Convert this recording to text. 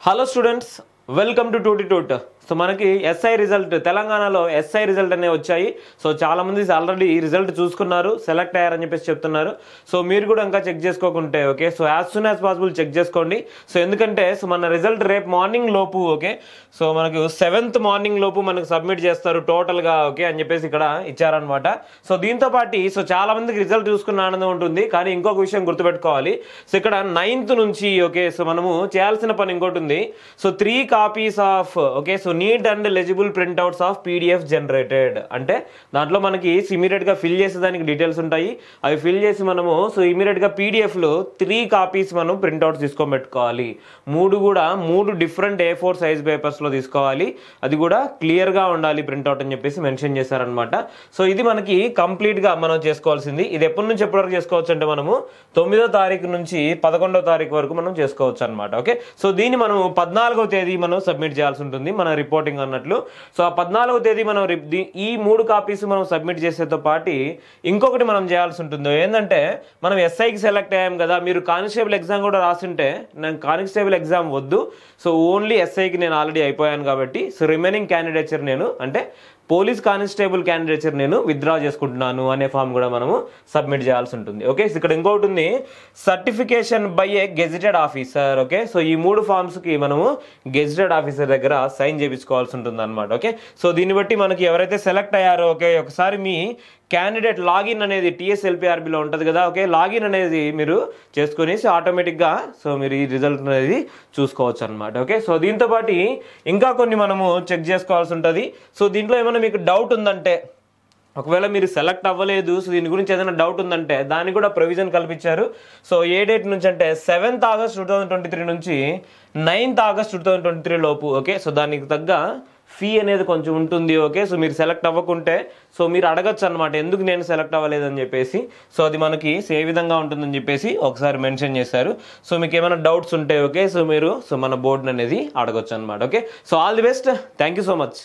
Hello students, welcome to Toti Tutor. So మనకి SI result తెలంగాణలో SI result అనేవి వచ్చాయి సో చాలా మంది ఆల్రెడీ ఈ రిజల్ట్ చూసుకున్నారు సెలెక్ట్ అయ్యారని చెప్పేసి చెప్తున్నారు సో మీరు కూడా ఇంకా చెక్ చేసుకోకుంటే okay so as soon as possible check చేసుకోండి సో ఎందుకంటే సో మన రిజల్ట్ రేపు మార్నింగ్ లోపు ఓకే సో మనకు సెవెంత్ మార్నింగ్ లోపు మనకు సబ్మిట్ చేస్తారు టోటల్గా ఓకే అని చెప్పేసి ఇక్కడ ఇచ్చారనమాట సో దీంతో పాటు సో చాలామందికి రిజల్ట్ చూసుకున్న ఆనందం ఉంటుంది కానీ ఇంకొక విషయం గుర్తుపెట్టుకోవాలి సో ఇక్కడ నైన్త్ నుంచి ఓకే సో మనము చేయాల్సిన పని ఇంకోటి ఉంది so three copies of okay so neat and legible printouts of PDF generated అంటే దాంట్లో మనకి గా ఫిల్ చేసే దానికి డీటెయిల్స్ ఉంటాయి అవి ఫిల్ చేసి మనము సో ఇమీడియట్గా పీడిఎఫ్లో త్రీ కాపీస్ మనం ప్రింట్అవుట్స్ తీసుకొని పెట్టుకోవాలి మూడు కూడా మూడు డిఫరెంట్ ఏ ఫోర్ సైజ్ పేపర్స్లో తీసుకోవాలి అది కూడా క్లియర్గా ఉండాలి ప్రింట్అవుట్ అని చెప్పేసి మెన్షన్ చేశారనమాట సో ఇది మనకి కంప్లీట్గా మనం చేసుకోవాల్సింది ఇది ఎప్పటి నుంచి ఎప్పటి వరకు చేసుకోవచ్చు అంటే మనము తొమ్మిదో తారీఖు నుంచి పదకొండో తారీఖు వరకు మనం చేసుకోవచ్చు అనమాట ఓకే సో దీన్ని మనం పద్నాలుగో తేదీ మనం సబ్మిట్ చేయాల్సి ఉంటుంది మన రిపోర్టింగ్ అన్నట్లు సో ఆ పద్నాలుగో తేదీ మనం ఈ మూడు కాపీస్ మనం సబ్మిట్ చేసేతో పాటు ఇంకొకటి మనం చేయాల్సి ఉంటుందో ఏంటంటే మనం ఎస్ఐకి సెలెక్ట్ అయ్యాం కదా మీరు కానిస్టేబుల్ ఎగ్జామ్ కూడా రాసింటే నేను కానిస్టేబుల్ ఎగ్జామ్ వద్దు సో ఓన్లీ ఎస్ఐకి నేను ఆల్రెడీ అయిపోయాను కాబట్టి సో రిమైనింగ్ క్యాండిడేచర్ నేను అంటే పోలీస్ కానిస్టేబుల్ క్యాండిడేచర్ నేను విత్డ్రా చేసుకుంటున్నాను అనే ఫామ్ కూడా మనము సబ్మిట్ చేయాల్సి ఉంటుంది ఓకే ఇక్కడ ఇంకోటి ఉంది certification by a gazetted officer okay so ఈ మూడు ఫామ్స్కి మనము గెజిటెడ్ ఆఫీసర్ దగ్గర సైన్ చేయించుకోవాల్సి ఉంటుంది అనమాట ఓకే సో దీన్ని బట్టి మనకి ఎవరైతే సెలెక్ట్ అయ్యారో ఓకే ఒకసారి మీ క్యాండిడేట్ లాగిన్ అనేది టీఎస్ఎల్పిఆర్బిలో ఉంటుంది కదా ఓకే లాగిన్ అనేది మీరు చేసుకుని సో ఆటోమేటిక్గా సో మీరు ఈ రిజల్ట్ అనేది చూసుకోవచ్చు అనమాట ఓకే సో దీంతో పాటు ఇంకా కొన్ని మనము చెక్ చేసుకోవాల్సి ఉంటుంది సో దీంట్లో ఏమైనా ఏమైనా మీకు డౌట్ ఉందంటే ఒకవేళ మీరు సెలెక్ట్ అవ్వలేదు సో దీని గురించి ఏదైనా డౌట్ ఉందంటే దానికి కూడా ప్రొవిజన్ కల్పించారు సో ఏ డేట్ నుంచి అంటే seventh August two thousand twenty three నుంచి ninth August two thousand twenty three లోపు ఓకే సో దానికి తగ్గ ఫీ అనేది కొంచెం ఉంటుంది ఓకే సో మీరు సెలెక్ట్ అవ్వకుంటే సో మీరు అడగచ్చు అనమాట ఎందుకు నేను సెలెక్ట్ అవ్వలేదని చెప్పేసి సో అది మనకి ఏ విధంగా ఉంటుందని చెప్పేసి ఒకసారి మెన్షన్ చేశారు సో మీకు ఏమైనా డౌట్స్ ఉంటే ఓకే సో మీరు సో మన బోర్డుని అనేది అడగచ్చు అనమాట okay so all the best thank you so much